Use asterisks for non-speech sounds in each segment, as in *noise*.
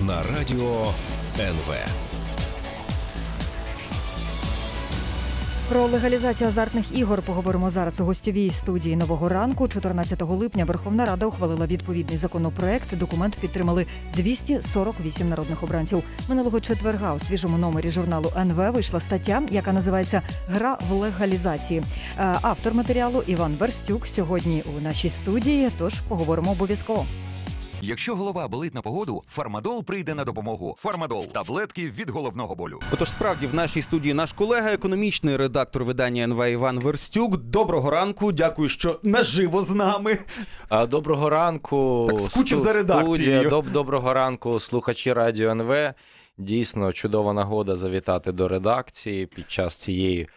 на радіо НВ. Про легалізацію азартних ігор поговоримо зараз у гостьовій студії нового ранку. 14 липня Верховна Рада ухвалила відповідний законопроект. Документ підтримали 248 народних обранців. Минулого четверга у свіжому номері журналу НВ вийшла стаття, яка називається Гра в легалізації. Е, автор матеріалу Іван Берстюк сьогодні у нашій студії. Тож поговоримо обов'язково. Якщо голова болить на погоду, фармадол прийде на допомогу. Фармадол таблетки від головного болю. Отож, справді, в нашій студії наш колега, економічний редактор видання НВ Іван Верстюк. Доброго ранку, дякую, що наживо з нами. А, Доброго ранку, Так скучив за редакцією. Доб доброго ранку, слухачі радіо НВ. Дійсно, чудова нагода завітати до редакції під час цієї.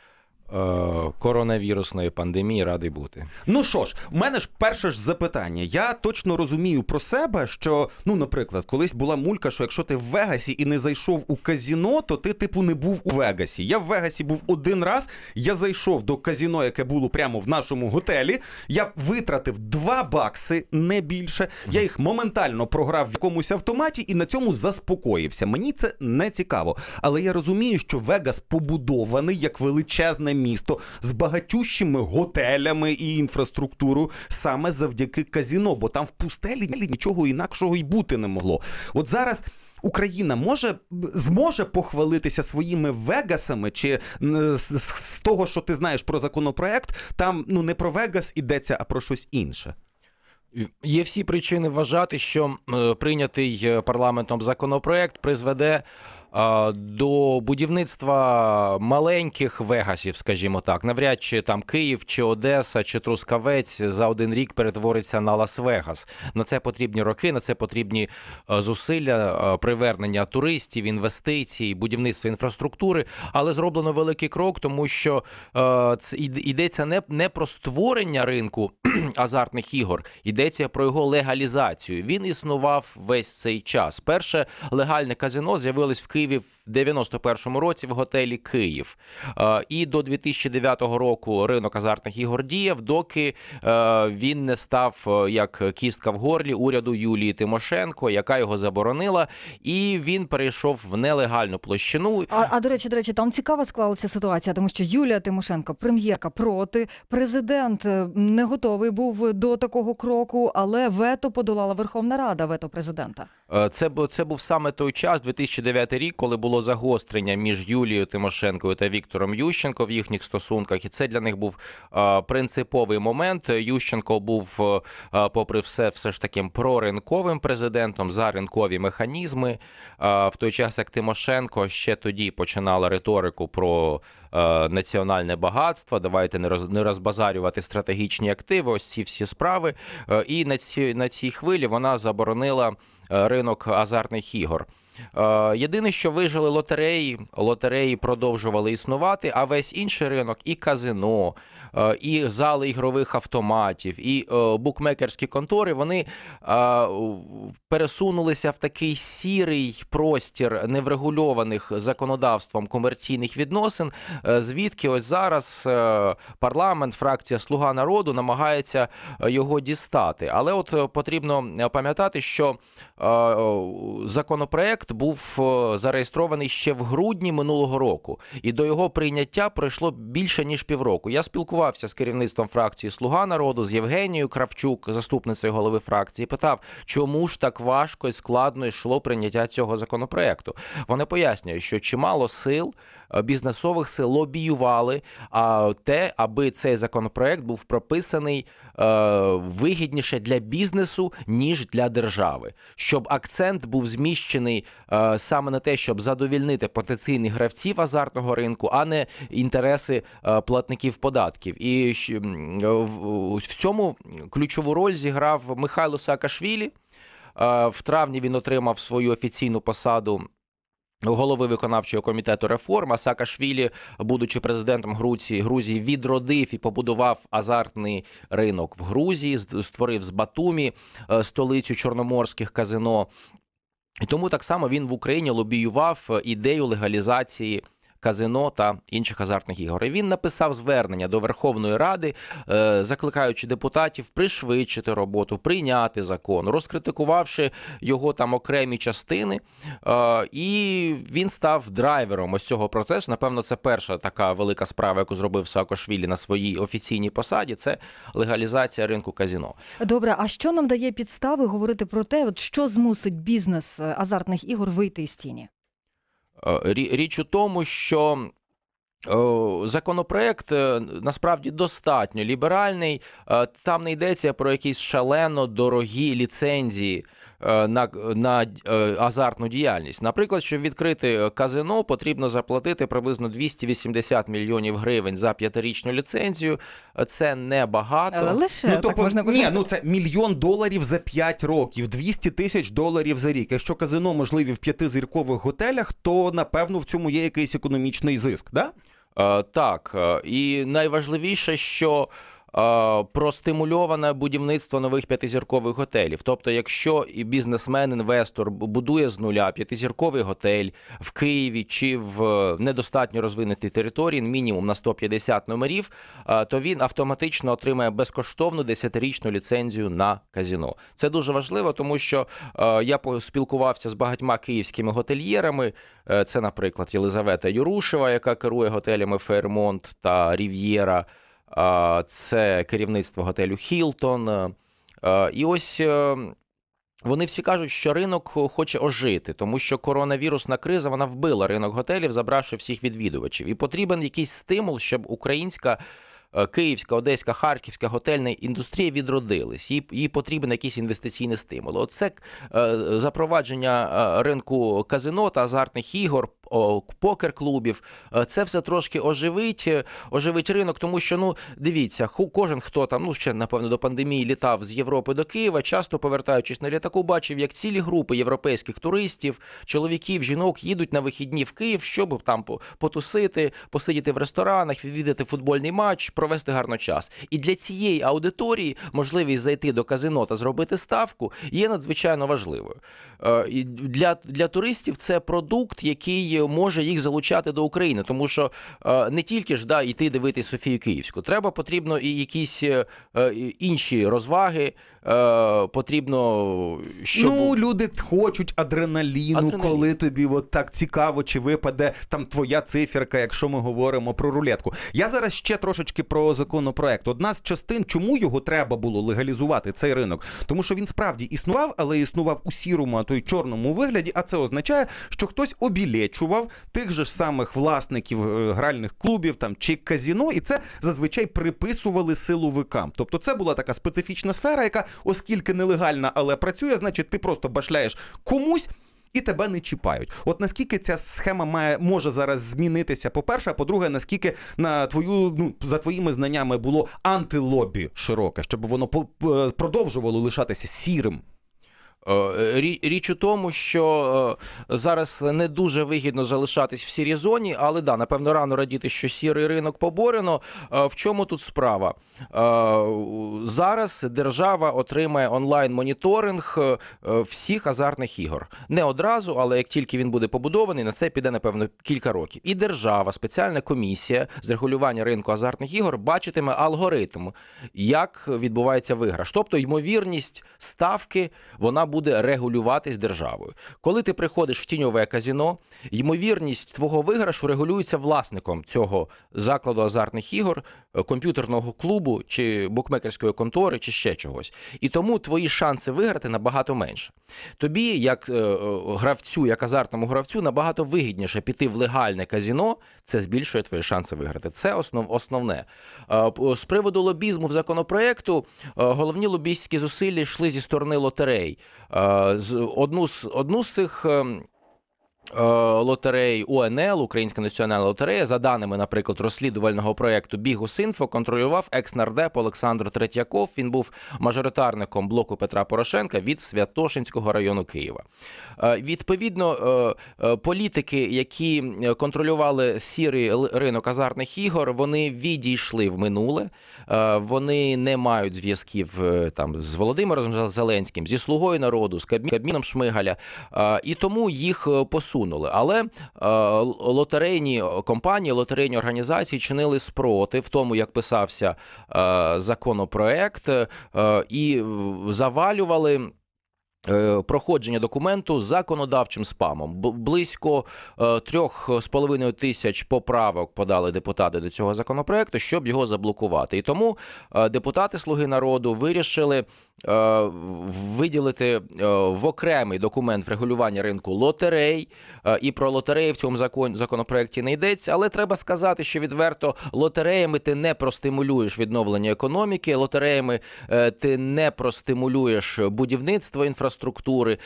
Е, коронавірусної пандемії радий бути. Ну що ж, у мене ж перше ж запитання. Я точно розумію про себе, що ну, наприклад, колись була мулька, що якщо ти в Вегасі і не зайшов у казіно, то ти, типу, не був у Вегасі. Я в Вегасі був один раз. Я зайшов до казіно, яке було прямо в нашому готелі. Я витратив два бакси, не більше. Я їх моментально програв в якомусь автоматі і на цьому заспокоївся. Мені це не цікаво. Але я розумію, що Вегас побудований як величезне місто з багатющими готелями і інфраструктурою саме завдяки казіно, бо там в пустелі нічого інакшого й бути не могло. От зараз. Україна може зможе похвалитися своїми вегасами, чи з того, що ти знаєш про законопроект, там ну не про Вегас ідеться, а про щось інше. Є всі причини вважати, що е, прийнятий е, парламентом законопроект призведе до будівництва маленьких вегасів, скажімо так, навряд чи там Київ, чи Одеса, чи Трускавець за один рік перетвориться на Лас-Вегас. На це потрібні роки, на це потрібні е, зусилля, е, привернення туристів, інвестицій, будівництва інфраструктури. Але зроблено великий крок, тому що е, йдеться не, не про створення ринку *clears throat* азартних ігор, йдеться про його легалізацію. Він існував весь цей час. Перше легальне казино з'явилось в Києві. Києві в 91-му році в готелі Київ. Е, і до 2009 року ринок азартних ігор діяв, доки е, він не став е, як кістка в горлі уряду Юлії Тимошенко, яка його заборонила, і він перейшов в нелегальну площину. А, а до речі, до речі, там цікава склалася ситуація, тому що Юлія Тимошенко, прем'єрка проти, президент не готовий був до такого кроку, але вето подолала Верховна Рада, вето президента. Це це був саме той час, 2009 рік торік, коли було загострення між Юлією Тимошенкою та Віктором Ющенко в їхніх стосунках, і це для них був принциповий момент. Ющенко був, попри все, все ж таки проринковим президентом за ринкові механізми. В той час як Тимошенко ще тоді починала риторику про національне багатство. Давайте не розбазарювати стратегічні активи. Ось ці всі справи. І на цій на цій хвилі вона заборонила ринок азартних ігор. Е, єдине, що вижили лотереї, лотереї продовжували існувати, а весь інший ринок і казино, Е, і зали ігрових автоматів, і е, букмекерські контори вони е, пересунулися в такий сірий простір неврегульованих законодавством комерційних відносин, звідки ось зараз парламент, фракція Слуга народу намагається його дістати. Але от потрібно пам'ятати, що законопроект був зареєстрований ще в грудні минулого року, і до його прийняття пройшло більше ніж півроку. Я спілкувався спілкувався з керівництвом фракції Слуга народу з Євгенією Кравчук, заступницею голови фракції, питав, чому ж так важко і складно йшло прийняття цього законопроекту. Вони пояснюють, що чимало сил Е, бізнесових сил лобіювали а те, аби цей законопроект був прописаний е, вигідніше для бізнесу ніж для держави, щоб акцент був зміщений е, саме на те, щоб задовільнити потенційних гравців азартного ринку, а не інтереси платників податків. І в цьому ключову роль зіграв Михайло Саакашвілі. В травні він отримав свою офіційну посаду Голови виконавчого комітету реформ Саакашвілі, будучи президентом Грузії, Грузії, відродив і побудував азартний ринок в Грузії, створив з Батумі е, столицю чорноморських казино. І тому так само він в Україні лобіював е, ідею легалізації казино та інших азартних ігор. І Він написав звернення до Верховної Ради, е, закликаючи депутатів пришвидшити роботу, прийняти закон, розкритикувавши його там окремі частини. Е, і він став драйвером ось цього процесу. Напевно, це перша така велика справа, яку зробив Саакашвілі на своїй офіційній посаді. Це легалізація ринку казіно. Добре, а що нам дає підстави говорити про те, от що змусить бізнес е, азартних ігор вийти із тіні? Е, річ у тому, що е, Законопроект е, насправді достатньо ліберальний. Там не йдеться про якісь шалено дорогі ліцензії Е, на на е, азартну діяльність. Наприклад, щоб відкрити е, казино, потрібно заплатити приблизно 280 мільйонів гривень за п'ятирічну ліцензію. Це небагато. Лише ну, так тобто, можна Ні, ну це мільйон доларів за 5 років, 200 тисяч доларів за рік. Якщо казино можливі в п'ятизіркових готелях, то напевно в цьому є якийсь економічний зиск. да? Е, так, і найважливіше, що Е, про стимульоване будівництво нових п'ятизіркових готелів. Тобто, якщо бізнесмен, інвестор будує з нуля п'ятизірковий готель в Києві чи в е, недостатньо розвинутій території, мінімум на 150 номерів, е, то він автоматично отримає безкоштовну 10-річну ліцензію на казіно. Це дуже важливо, тому що я поспілкувався з багатьма київськими готельєрами. Це, наприклад, Єлизавета Юрушева, яка керує готелями Фермонт та Рів'єра це керівництво готелю Хілтон. І ось е, вони всі кажуть, що ринок хоче ожити, тому що коронавірусна криза вона вбила ринок готелів, забравши всіх відвідувачів, і потрібен якийсь стимул, щоб українська Е, Київська, Одеська, Харківська готельна індустрія відродились. Їй, їй потрібен якийсь інвестиційний стимул. Оце е, запровадження е, ринку казино та азартних ігор. Покер клубів, це все трошки оживить, оживить ринок, тому що ну дивіться, кожен хто там ну ще напевно до пандемії літав з Європи до Києва, часто повертаючись на літаку, бачив, як цілі групи європейських туристів, чоловіків, жінок їдуть на вихідні в Київ, щоб там потусити, посидіти в ресторанах, відвідати футбольний матч, провести гарно час. І для цієї аудиторії можливість зайти до казино та зробити ставку є надзвичайно важливою. Е, і Для для туристів це продукт, який може їх залучати до України, тому що е, не тільки ж да йти дивитися Софію Київську, треба потрібно і якісь е, інші розваги. Потрібно щоб... Ну, люди хочуть адреналіну, Адреналін. коли тобі от так цікаво, чи випаде там твоя циферка, якщо ми говоримо про рулетку. Я зараз ще трошечки про законопроект. Одна з частин, чому його треба було легалізувати, цей ринок, тому що він справді існував, але існував у сірому, а то й чорному вигляді. А це означає, що хтось обілечував тих же ж самих власників е, гральних клубів там чи казіно, і це зазвичай приписували силовикам. Тобто, це була така специфічна сфера, яка, оскільки нелегальна, але працює, значить, ти просто башляєш комусь і тебе не чіпають. От наскільки ця схема має може зараз змінитися? По перше, а по-друге, наскільки на твою ну за твоїми знаннями було антилобі широке, щоб воно е, продовжувало лишатися сірим. Е, річ у тому, що е, зараз не дуже вигідно залишатись в сірій зоні, але да, напевно, рано радіти, що сірий ринок поборено. Е, в чому тут справа? Зараз держава отримає онлайн моніторинг всіх азартних ігор. Не одразу, але як тільки він буде побудований, на це піде напевно кілька років. І держава, спеціальна комісія з регулювання ринку азартних ігор, бачитиме алгоритм, як відбувається виграш. Тобто ймовірність ставки вона буде буде регулюватись державою. Коли ти приходиш в тіньове казіно, ймовірність твого виграшу регулюється власником цього закладу азартних ігор комп'ютерного клубу чи букмекерської контори, чи ще чогось. І тому твої шанси виграти набагато менше. Тобі, як е, е, гравцю, як азартному гравцю, набагато вигідніше піти в легальне казіно. Це збільшує твої шанси виграти. Це основне. Е, з приводу лобізму в законопроекту головні лобійські зусилля йшли зі сторони лотерей. Одну з одну з цих. Ем, Е, Лотерей УНЛ, Українська національна лотерея, за даними, наприклад, розслідувального проєкту Бігусінфо, контролював екс-нардеп Олександр Третьяков. Він був мажоритарником блоку Петра Порошенка від Святошинського району Києва. Е, відповідно, е, політики, які контролювали сірий ринок азартних ігор, вони відійшли в минуле, вони не мають зв'язків там з Володимиром Зеленським, зі слугою народу, з Кабміном Шмигаля, і тому їх посу усунули. Але е, лотерейні компанії, лотерейні організації чинили спротив тому, як писався е, законопроект, е, і завалювали. Проходження документу законодавчим спамом близько трьох з половиною тисяч поправок подали депутати до цього законопроекту, щоб його заблокувати. І тому депутати Слуги народу вирішили Е, виділити е, в окремий документ врегулювання ринку лотерей. Е, і про лотереї в цьому закон законопроекті не йдеться, але треба сказати, що відверто лотереями ти не простимулюєш відновлення економіки, лотереями ти не простимулюєш будівництво інфраструктури.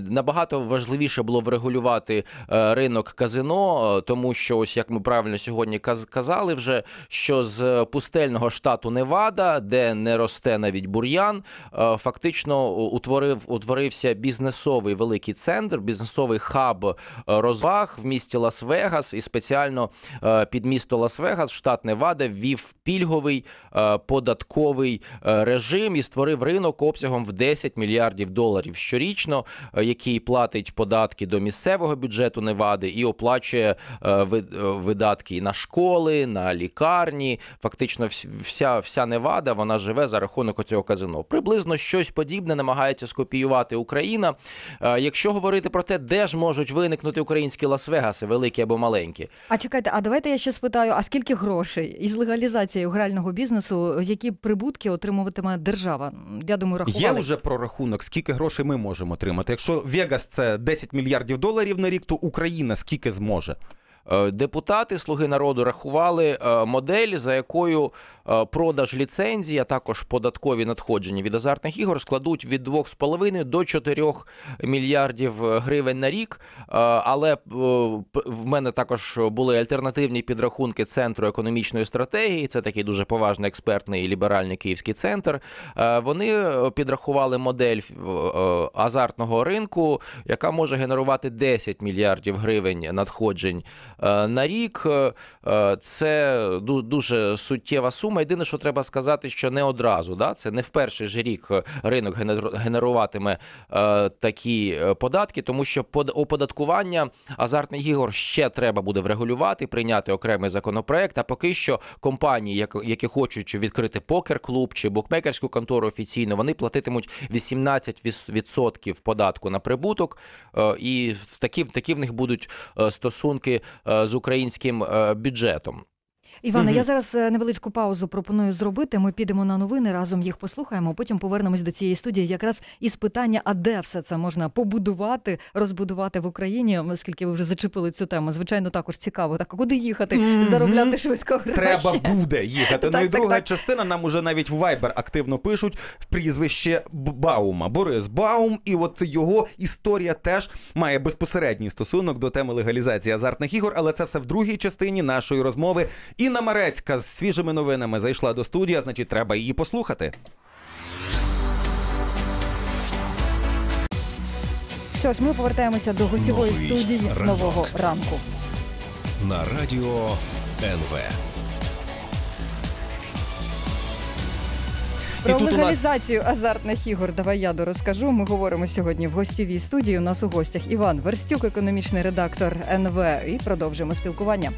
Набагато важливіше було врегулювати ринок казино, тому що ось як ми правильно сьогодні казали вже що з пустельного штату Невада, де не росте навіть бур'ян. Е, фактично утворив утворився бізнесовий великий центр, бізнесовий хаб е, розваг в місті Лас-Вегас, і спеціально е, під місто Лас-Вегас, штат Невада, ввів пільговий податковий режим і створив ринок обсягом в 10 мільярдів доларів щорічно, який платить податки до місцевого бюджету Невади і оплачує видатки на школи, на лікарні. Фактично, вся вся Невада вона живе за рахунок оцього казино. Приблизно приблизно щось подібне намагається скопіювати Україна. Е, якщо говорити про те, де ж можуть виникнути українські Лас-Вегаси, великі або маленькі. А чекайте, а давайте я ще спитаю: а скільки грошей із легалізацією грального бізнесу, які прибутки отримуватиме держава? Я думаю, рахували. Є вже прорахунок, скільки грошей ми можемо отримати. Якщо Вегас це 10 мільярдів доларів на рік, то Україна скільки зможе? Е, депутати Слуги народу рахували е, модель, за якою Е, продаж ліцензій, а також податкові надходження від азартних ігор складуть від 2,5 до 4 мільярдів е, гривень на рік. Е, але в мене також були альтернативні підрахунки центру економічної стратегії. Це такий дуже поважний експертний і ліберальний київський центр. Вони підрахували модель азартного ринку, яка може генерувати 10 мільярдів гривень надходжень на рік. Це дуже суттєва сума сума. Єдине, що треба сказати, що не одразу да це не в перший же рік е, ринок генеруватиме е, такі е, податки, тому що под оподаткування азартних ігор ще треба буде врегулювати, прийняти окремий законопроект. А поки що компанії, як які хочуть відкрити покер-клуб чи букмекерську контору офіційно, вони платитимуть 18% податку на прибуток, е, і такі такі в них будуть е, стосунки з українським бюджетом. Івана, угу. я зараз е, невеличку паузу пропоную зробити. Ми підемо на новини, разом їх послухаємо. Потім повернемось до цієї студії, якраз із питання, а де все це можна побудувати, розбудувати в Україні, оскільки ви вже зачепили цю тему. Звичайно, також цікаво. Так куди їхати, угу. заробляти швидко гроші? треба буде їхати. ну і друга частина нам уже навіть в Viber активно пишуть в прізвище Баума. Борис Баум, і от його історія теж має безпосередній стосунок до теми легалізації азартних ігор, але це все в другій частині нашої розмови. І Інна Марецька з свіжими новинами зайшла до студії, значить, треба її послухати. Що ж, ми повертаємося до гостєвої Новий студії ранок. нового ранку. На радіо НВ. Про тут у нас- легалізацію азартних ігор. Давай я дорозкажу. Ми говоримо сьогодні в гостєвій студії. У нас у гостях Іван Верстюк, економічний редактор НВ. І продовжуємо спілкування.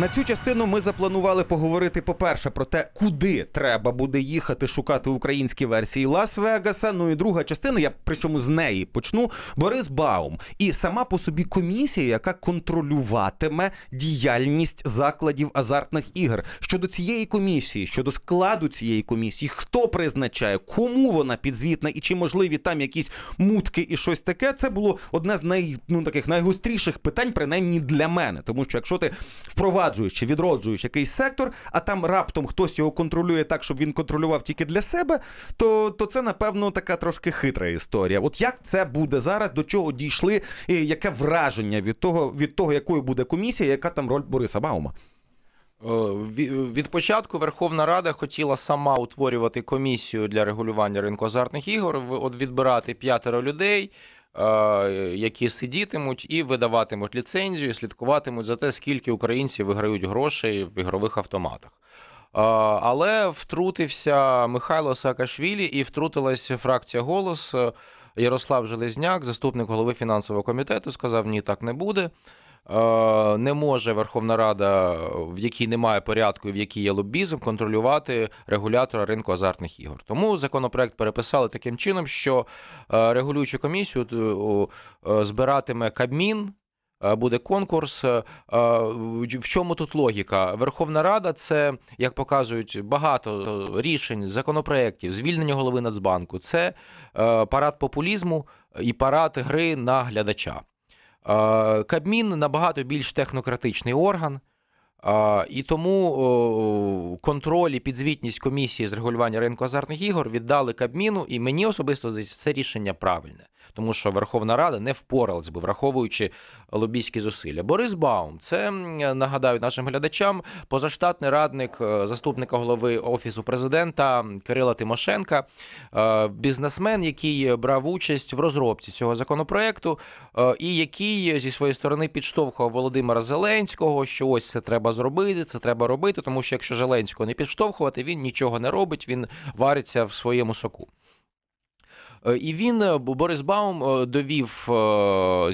На цю частину ми запланували поговорити по-перше, про те, куди треба буде їхати шукати українські версії Лас-Вегаса. Ну і друга частина, я причому з неї почну. Борис Баум і сама по собі комісія, яка контролюватиме діяльність закладів азартних ігор. Щодо цієї комісії, щодо складу цієї комісії, хто призначає, кому вона підзвітна і чи можливі там якісь мутки і щось таке, це було одне з най, ну, таких найгостріших питань, принаймні для мене, тому що якщо ти впроваджуєш впроваджуєш чи відроджуєш якийсь сектор, а там раптом хтось його контролює так, щоб він контролював тільки для себе, то то це, напевно, така трошки хитра історія. От як це буде зараз, до чого дійшли, і яке враження від того, від того, якою буде комісія, яка там роль Бориса Баума? Е, від початку Верховна Рада хотіла сама утворювати комісію для регулювання ринку азартних ігор, от відбирати п'ятеро людей. Е, які сидітимуть і видаватимуть ліцензію, слідкуватимуть за те, скільки українці виграють грошей в ігрових автоматах. Е, але втрутився Михайло Саакашвілі і втрутилась фракція голос. Е, Ярослав Железняк, заступник голови фінансового комітету, сказав: Ні, так не буде. Е, не може Верховна Рада, в якій немає порядку, і в якій є лобізм, контролювати регулятора ринку азартних ігор. Тому законопроект переписали таким чином, що е, регулюючу комісію е, збиратиме Кабмін. Буде конкурс. В чому тут логіка? Верховна Рада це, як показують, багато рішень, законопроєктів, звільнення голови Нацбанку. Це парад популізму і парад гри на глядача. Кабмін набагато більш технократичний орган, і тому контроль і підзвітність комісії з регулювання ринку азартних ігор віддали Кабміну, і мені особисто це рішення правильне тому що Верховна Рада не впоралась би, враховуючи лобійські зусилля. Борис Баум, це нагадаю нашим глядачам, позаштатний радник е, заступника голови офісу президента Кирила Тимошенка, е, бізнесмен, який брав участь в розробці цього законопроекту, е, і який зі своєї сторони підштовхував Володимира Зеленського, що ось це треба зробити, це треба робити, тому що якщо Зеленського не підштовхувати, він нічого не робить, він вариться в своєму соку. Е, і він е, Борис Баум е, довів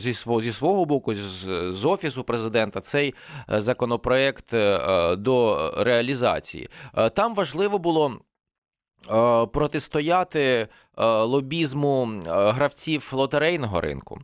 зі свого зі свого боку, з, з офісу президента, цей законопроект до реалізації. Там важливо було. Е, протистояти е, лобізму е, гравців лотерейного ринку.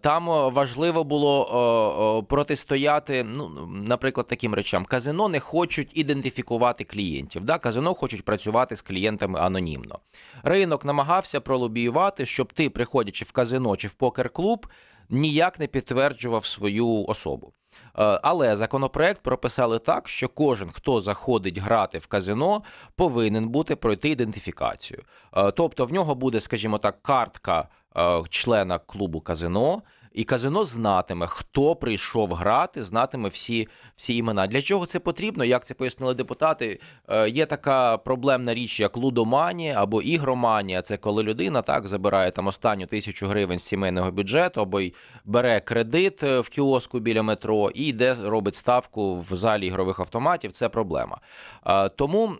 Там важливо було протистояти, ну, наприклад, таким речам. Казино не хочуть ідентифікувати клієнтів. Да? Казино хочуть працювати з клієнтами анонімно. Ринок намагався пролобіювати, щоб ти, приходячи в казино чи в покер-клуб, ніяк не підтверджував свою особу. Е, але законопроект прописали так, що кожен, хто заходить грати в казино, повинен бути пройти ідентифікацію. Е, тобто в нього буде, скажімо так, картка е, члена клубу казино. І казино знатиме, хто прийшов грати, знатиме всі всі імена. Для чого це потрібно? Як це пояснили депутати? Е, є така проблемна річ, як лудоманія або ігроманія. Це коли людина так забирає там останню тисячу гривень з сімейного бюджету, або й бере кредит е, в кіоску біля метро і йде робить ставку в залі ігрових автоматів. Це проблема. Е, тому.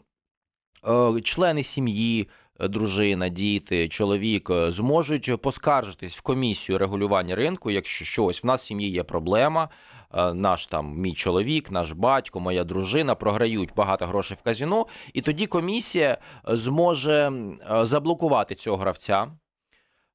Е, члени сім'ї, дружина, діти, чоловік е, зможуть поскаржитись в комісію регулювання ринку, якщо щось в нас в сім'ї є проблема. Е, наш там мій чоловік, наш батько, моя дружина програють багато грошей в казіно, і тоді комісія зможе е, заблокувати цього гравця.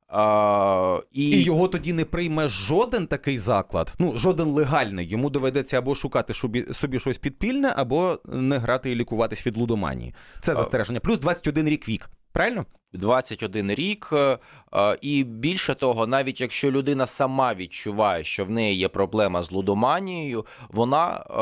А, і... і його тоді не прийме жоден такий заклад. Ну жоден легальний. Йому доведеться або шукати собі, собі щось підпільне, або не грати і лікуватись від лудоманії. Це застереження. Плюс 21 рік вік. Правильно? 21 рік, е, е, і більше того, навіть якщо людина сама відчуває, що в неї є проблема з лудоманією, вона е,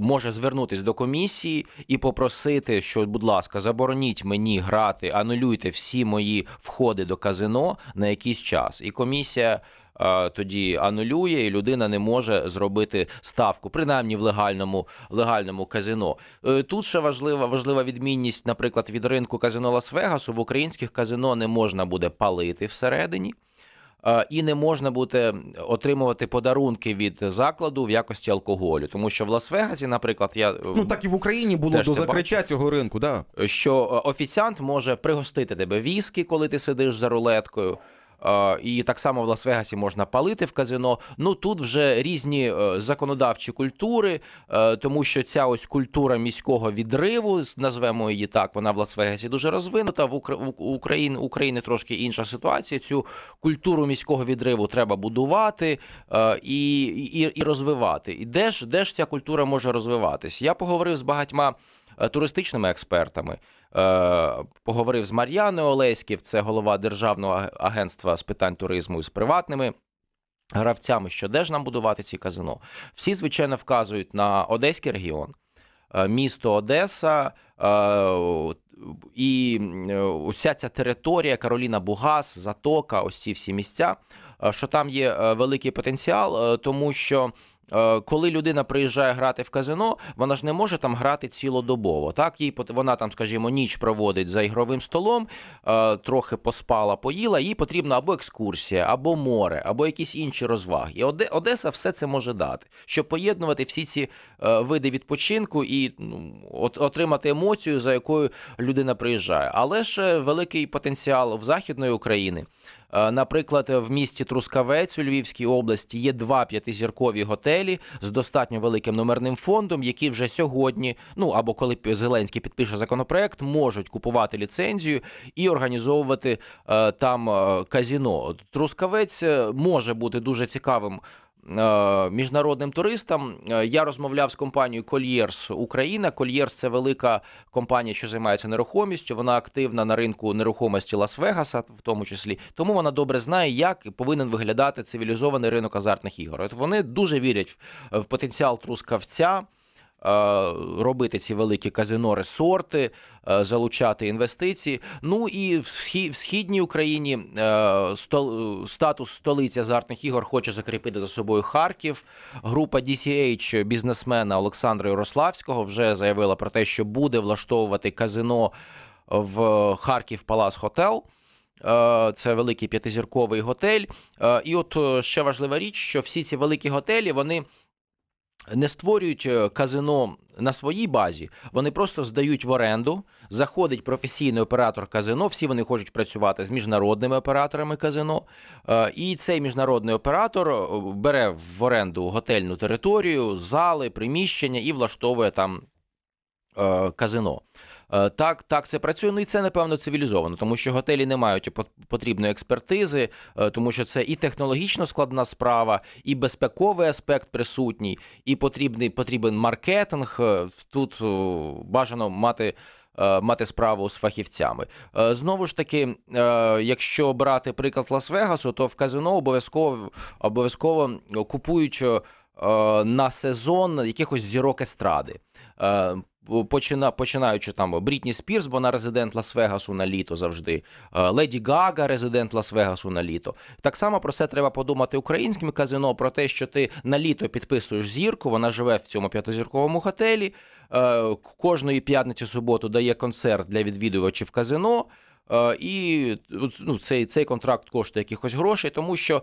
може звернутися до комісії і попросити, що, будь ласка, забороніть мені грати, анулюйте всі мої входи до казино на якийсь час. І комісія. Е, тоді анулює, і людина не може зробити ставку, принаймні в легальному легальному казино. Е, тут ще важлива важлива відмінність, наприклад, від ринку казино Лас-Вегасу в українських казино не можна буде палити всередині. Е, і не можна буде отримувати подарунки від закладу в якості алкоголю, тому що в Лас-Вегасі, наприклад, я ну так і в Україні було до закриття бачу, цього ринку. Да що офіціант може пригостити тебе віскі, коли ти сидиш за рулеткою. Е, і так само в Лас-Вегасі можна палити в казино. Ну тут вже різні е, законодавчі культури, е, тому що ця ось культура міського відриву, назвемо її так. Вона в Лас-Вегасі дуже розвинута. В Україні України трошки інша ситуація. Цю культуру міського відриву треба будувати і і, і розвивати. І де ж де ж ця культура може розвиватись? Я поговорив з багатьма туристичними експертами. Е, поговорив з Мар'яною Олеськів, це голова державного агентства з питань туризму і з приватними. Гравцями, що де ж нам будувати ці казино, всі звичайно вказують на Одеський регіон, е, місто Одеса е, і уся ця територія Кароліна Бугас, Затока, ось ці всі місця. Що там є великий потенціал, тому що Е, коли людина приїжджає грати в казино, вона ж не може там грати цілодобово. Так, їй вона там, скажімо, ніч проводить за ігровим столом, е, трохи поспала, поїла. Їй потрібна або екскурсія, або море, або якісь інші розваги. І Одеса все це може дати, щоб поєднувати всі ці е, види відпочинку і ну, отримати емоцію, за якою людина приїжджає. Але ж великий потенціал в західної України. Е, наприклад, в місті Трускавець у Львівській області є два п'ятизіркові готелі з достатньо великим номерним фондом, які вже сьогодні, ну або коли Зеленський підпише законопроект, можуть купувати ліцензію і організовувати е, там е, казіно. Трускавець може бути дуже цікавим. Е, міжнародним туристам. Е, я розмовляв з компанією Colliers Україна. Colliers – це велика компанія, що займається нерухомістю. Вона активна на ринку нерухомості Лас-Вегаса, в тому числі. Тому вона добре знає, як повинен виглядати цивілізований ринок азартних ігор. От Вони дуже вірять в потенціал трускавця. Е, робити ці великі казино ресорти, е, залучати інвестиції. Ну і в східній Україні е, статус столиці азартних ігор хоче закріпити за собою Харків. Група DCH бізнесмена Олександра Ярославського вже заявила про те, що буде влаштовувати казино в Харків Палас Хотел. Це великий п'ятизірковий готель. І от ще важлива річ, що всі ці великі готелі вони не створюють е, казино на своїй базі, вони просто здають в оренду. Заходить професійний оператор казино. Всі вони хочуть працювати з міжнародними операторами казино. Е, і цей міжнародний оператор е, бере в оренду готельну територію, зали, приміщення і влаштовує там казино. Е, так, так це працює. Ну і це напевно цивілізовано, тому що готелі не мають потрібної експертизи, е, тому що це і технологічно складна справа, і безпековий аспект присутній, і потрібний потрібен маркетинг. Е, тут бажано мати. Мати справу з фахівцями знову ж таки, якщо брати приклад Лас-Вегасу, то в казино обов'язково обов'язково купують на сезон якихось зірок естради почина, починаючи там Брітні Спірс, бо вона резидент Лас-Вегасу на літо завжди. Е, Леді Гага, резидент Лас-Вегасу на літо. Так само про це треба подумати українським казино, про те, що ти на літо підписуєш зірку, вона живе в цьому п'ятизірковому готелі. Е, кожної п'ятниці суботу дає концерт для відвідувачів казино. Е, і ну, цей цей контракт коштує якихось грошей, тому що е,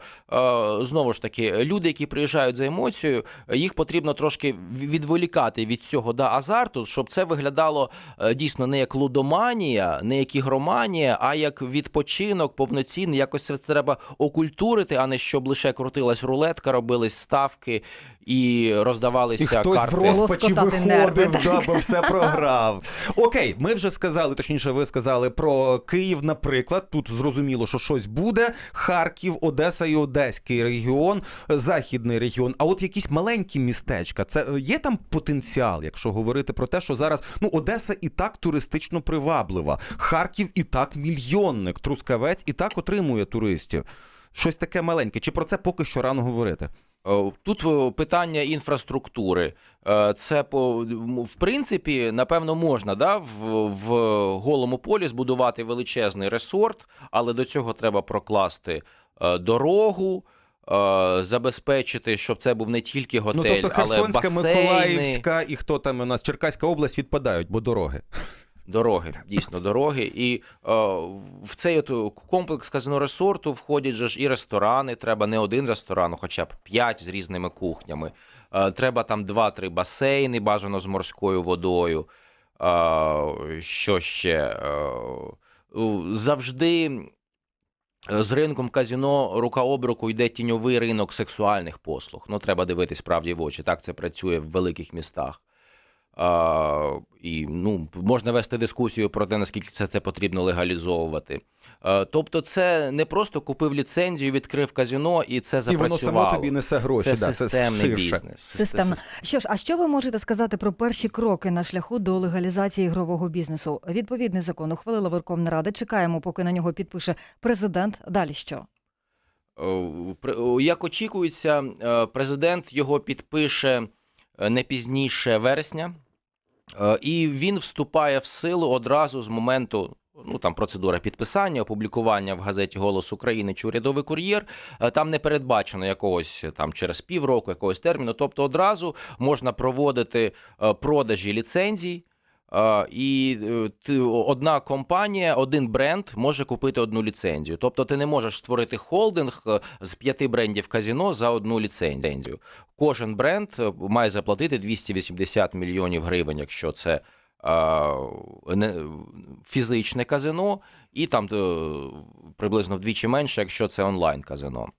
знову ж таки люди, які приїжджають за емоцією, їх потрібно трошки відволікати від цього да, азарту, щоб це виглядало е, дійсно не як лудоманія, не як ігроманія, а як відпочинок повноцінний. Якось це треба окультурити, а не щоб лише крутилась рулетка, робились ставки і роздавалися і хтось карти. в розпачі виходив, да, бо все програв. Окей, ми вже сказали, точніше, ви сказали про Київ, наприклад. Тут зрозуміло, що щось буде. Харків, Одеса і Одеський регіон, західний регіон. А от якісь маленькі містечка. Це е, є там потенціал, якщо говорити про те, що зараз ну Одеса і так туристично приваблива, Харків і так мільйонник, Трускавець і так отримує туристів. Щось таке маленьке. Чи про це поки що рано говорити? Е, тут е, питання інфраструктури. Е, це по в принципі напевно можна да, в, в голому полі збудувати величезний ресорт, але до цього треба прокласти дорогу. Забезпечити, щоб це був не тільки ну, готель, ну, тобто, але басейни. Миколаївська і хто там у нас Черкаська область відпадають, бо дороги. Дороги, дійсно дороги, і о, е, в цей от комплекс казино ресорту входять же ж і ресторани. Треба не один ресторан, хоча б п'ять з різними кухнями. Е, треба там два-три басейни, бажано з морською водою. Е, що ще е, завжди е, з ринком казіно рука об руку йде тіньовий ринок сексуальних послуг. Ну треба дивитись правді в очі. Так це працює в великих містах. А, І ну можна вести дискусію про те, наскільки це це потрібно легалізовувати. А, тобто, це не просто купив ліцензію, відкрив казіно, і це запрацювало. І воно само тобі несе гроші. Це да, системний це бізнес. Системно. Що ж, а що ви можете сказати про перші кроки на шляху до легалізації ігрового бізнесу? Відповідний закон ухвалила Верховна Рада. Чекаємо, поки на нього підпише президент. Далі що? Як очікується, е, президент його підпише е, не пізніше вересня. Е, і він вступає в силу одразу з моменту. Ну там процедура підписання, опублікування в газеті Голос України чи урядовий кур'єр. Е, там не передбачено якогось там через півроку, якогось терміну. Тобто одразу можна проводити е, продажі ліцензій Е, і е, ти одна компанія, один бренд може купити одну ліцензію. Тобто ти не можеш створити холдинг е, з п'яти брендів казіно за одну ліцензію. Кожен бренд має заплатити 280 мільйонів гривень, якщо це фізичне казино, і там приблизно вдвічі менше, якщо це онлайн казино.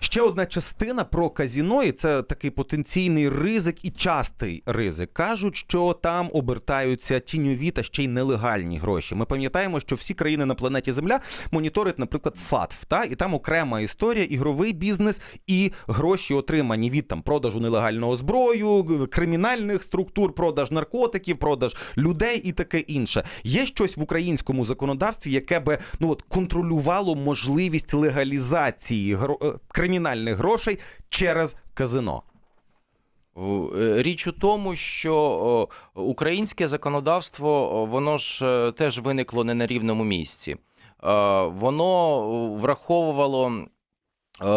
Ще одна частина про казіно, і це такий потенційний ризик і частий ризик. Кажуть, що там обертаються тіньові та ще й нелегальні гроші. Ми пам'ятаємо, що всі країни на планеті Земля моніторять, наприклад, ФАТФ, та і там окрема історія, ігровий бізнес і гроші отримані від там продажу нелегального зброю, кримінальних структур, продаж наркотиків, продаж людей і таке інше. Є щось в українському законодавстві, яке би ну от контролювало можливість легалізації гро. Е, кримінальних грошей через казино. Е, річ у тому, що українське законодавство воно ж е, теж виникло не на рівному місці. Е, воно враховувало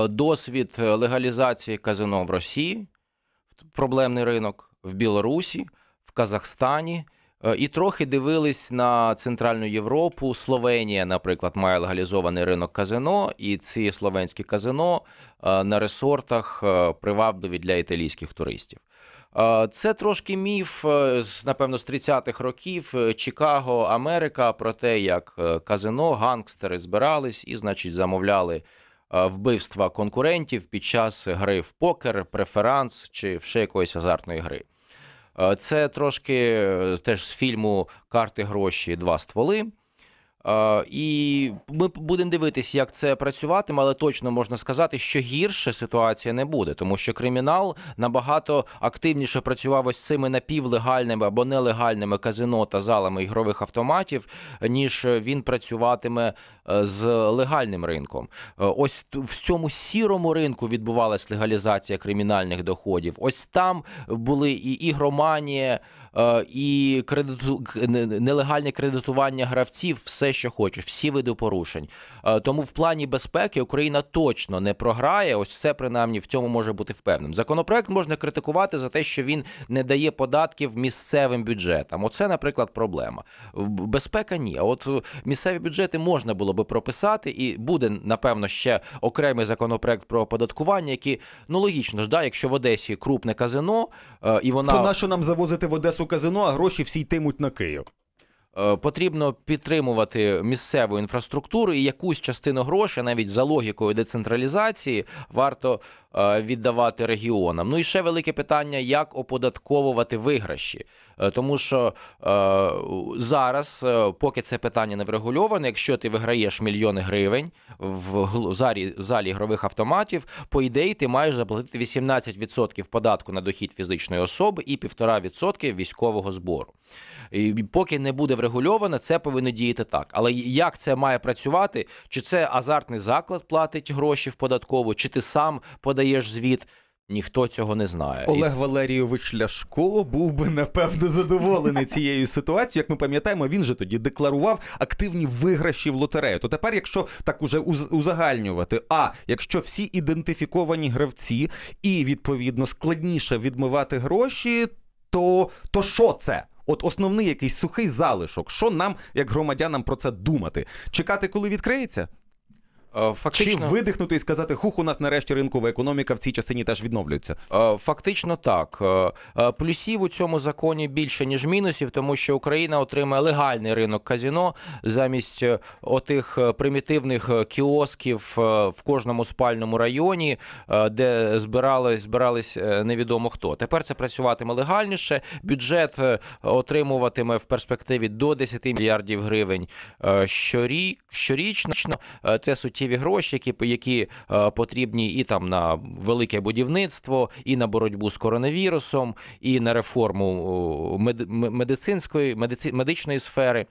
досвід легалізації казино в Росії, проблемний ринок в Білорусі, в Казахстані Е, і трохи дивились на Центральну Європу. Словенія, наприклад, має легалізований ринок казино, і ці словенські казино е, на ресортах е, привабливі для італійських туристів. Це трошки міф, з напевно, з 30-х років Чикаго, Америка про те, як казино, гангстери збирались і, значить, замовляли вбивства конкурентів під час гри в покер, преферанс чи ще якоїсь азартної гри. Е, це трошки е, теж з фільму Карти гроші два стволи. Е, і ми будемо дивитися, як це працюватиме, але точно можна сказати, що гірше ситуація не буде, тому що кримінал набагато активніше працював ось цими напівлегальними або нелегальними казино та залами ігрових автоматів, ніж він працюватиме е, з легальним ринком. Е, ось в цьому сірому ринку відбувалась легалізація кримінальних доходів. Ось там були і ігроманія. Е, і кредиту нелегальне кредитування гравців, все, що хочеш, всі види порушень. Е, тому в плані безпеки Україна точно не програє. Ось це принаймні в цьому може бути впевним. Законопроект можна критикувати за те, що він не дає податків місцевим бюджетам. Оце, наприклад, проблема. Безпека ні. А от е, місцеві бюджети можна було би прописати, і буде напевно ще окремий законопроект про оподаткування, який, ну логічно ж, да, якщо в Одесі крупне казино, і вона То на що нам завозити в Одесу. У казино, а гроші всі йтимуть на Київ. Е, потрібно підтримувати місцеву інфраструктуру і якусь частину грошей, навіть за логікою децентралізації, варто е, віддавати регіонам. Ну і ще велике питання: як оподатковувати виграші. Е, тому що е, зараз, е, поки це питання не врегульоване, якщо ти виграєш мільйони гривень в залі, в залі ігрових автоматів, по ідеї ти маєш заплатити 18% податку на дохід фізичної особи і 1,5% військового збору. І Поки не буде врегульовано, це повинно діяти так. Але як це має працювати? Чи це азартний заклад платить гроші в податкову, чи ти сам подаєш звіт? ніхто цього не знає. Олег Валерійович Ляшко був би напевно задоволений цією ситуацією. Як ми пам'ятаємо, він же тоді декларував активні виграші в лотерею. То тепер, якщо так уже узагальнювати, а якщо всі ідентифіковані гравці і відповідно складніше відмивати гроші, то, то що це? От основний якийсь сухий залишок. Що нам, як громадянам, про це думати? Чекати, коли відкриється? Е, фактично... Чи видихнути і сказати, хух, у нас нарешті ринкова економіка в цій частині теж відновлюється? Е, фактично так. Е, плюсів у цьому законі більше, ніж мінусів, тому що Україна отримає легальний ринок казіно замість отих примітивних кіосків в кожному спальному районі, де збирались, збирались невідомо хто. Тепер це працюватиме легальніше. Бюджет отримуватиме в перспективі до 10 мільярдів гривень Щорі щорічно. Це суті миттєві гроші, які які е, потрібні і там на велике будівництво, і на боротьбу з коронавірусом, і на реформу медицинської медичної сфери.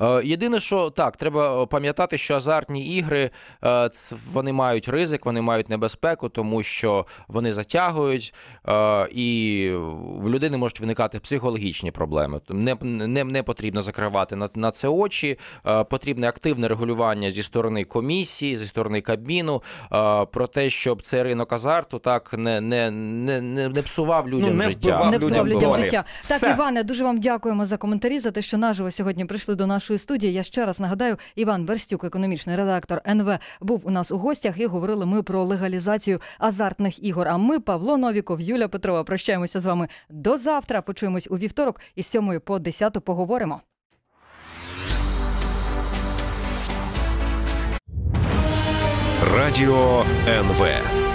Е, єдине, що так, треба е, пам'ятати, що азартні ігри е, вони мають ризик, вони мають небезпеку, тому що вони затягують, і в людини можуть виникати психологічні проблеми. Не не, не потрібно закривати на на це очі. Потрібне активне регулювання зі сторони комісії, зі сторони кабміну, про те, щоб цей ринок азарту так не не, не, не псував ну, людям ну, не життя. Не псував людям, людям життя. Так, Іване, дуже вам дякуємо за коментарі, за те, що наживо сьогодні прийшли до нашої студії. Я ще раз нагадаю, Іван Верстюк, економічний редактор НВ, був у нас у гостях і говорили ми про легалізацію азартних ігор. А ми, Павло Новіков, Юля Петрова, прощаємося з вами до завтра. Почуємось у вівторок із 7 по 10 поговоримо. Радіо НВ.